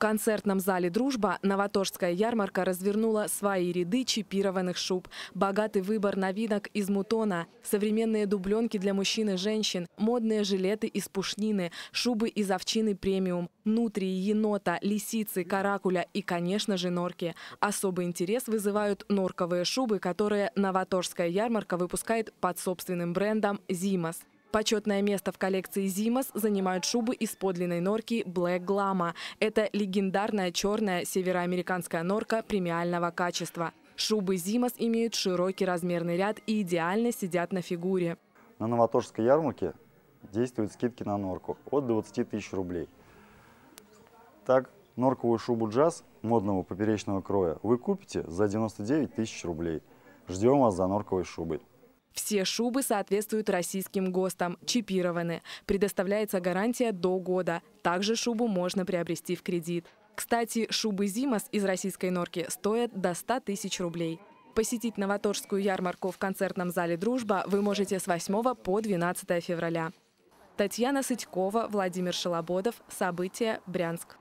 концертном зале «Дружба» Новотожская ярмарка развернула свои ряды чипированных шуб. Богатый выбор новинок из мутона, современные дубленки для мужчин и женщин, модные жилеты из пушнины, шубы из овчины премиум, нутрии, енота, лисицы, каракуля и, конечно же, норки. Особый интерес вызывают норковые шубы, которые Новоторская ярмарка выпускает под собственным брендом «Зимас». Почетное место в коллекции «Зимос» занимают шубы из подлинной норки «Блэк Глама». Это легендарная черная североамериканская норка премиального качества. Шубы «Зимос» имеют широкий размерный ряд и идеально сидят на фигуре. На Новоторжской ярмарке действуют скидки на норку от 20 тысяч рублей. Так, норковую шубу «Джаз» модного поперечного кроя вы купите за 99 тысяч рублей. Ждем вас за норковой шубой. Все шубы соответствуют российским ГОСТам, чипированы. Предоставляется гарантия до года. Также шубу можно приобрести в кредит. Кстати, шубы «Зимас» из российской норки стоят до 100 тысяч рублей. Посетить Новоторжскую ярмарку в концертном зале «Дружба» вы можете с 8 по 12 февраля. Татьяна Сытькова, Владимир Шелободов. События. Брянск.